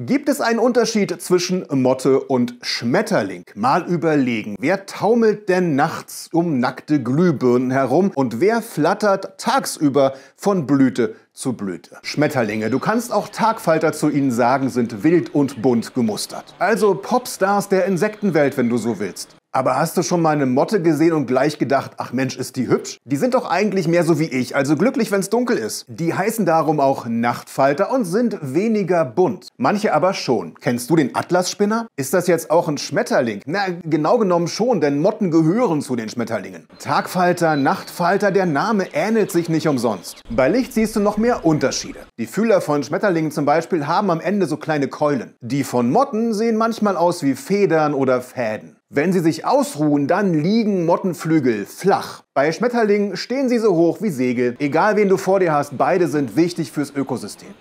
Gibt es einen Unterschied zwischen Motte und Schmetterling? Mal überlegen, wer taumelt denn nachts um nackte Glühbirnen herum und wer flattert tagsüber von Blüte zu Blüte? Schmetterlinge, du kannst auch Tagfalter zu ihnen sagen, sind wild und bunt gemustert. Also Popstars der Insektenwelt, wenn du so willst. Aber hast du schon mal eine Motte gesehen und gleich gedacht, ach Mensch, ist die hübsch? Die sind doch eigentlich mehr so wie ich, also glücklich, wenn's dunkel ist. Die heißen darum auch Nachtfalter und sind weniger bunt. Manche aber schon. Kennst du den Atlasspinner? Ist das jetzt auch ein Schmetterling? Na, genau genommen schon, denn Motten gehören zu den Schmetterlingen. Tagfalter, Nachtfalter, der Name ähnelt sich nicht umsonst. Bei Licht siehst du noch mehr Unterschiede. Die Fühler von Schmetterlingen zum Beispiel haben am Ende so kleine Keulen. Die von Motten sehen manchmal aus wie Federn oder Fäden. Wenn sie sich ausruhen, dann liegen Mottenflügel flach. Bei Schmetterlingen stehen sie so hoch wie Segel. Egal wen du vor dir hast, beide sind wichtig fürs Ökosystem.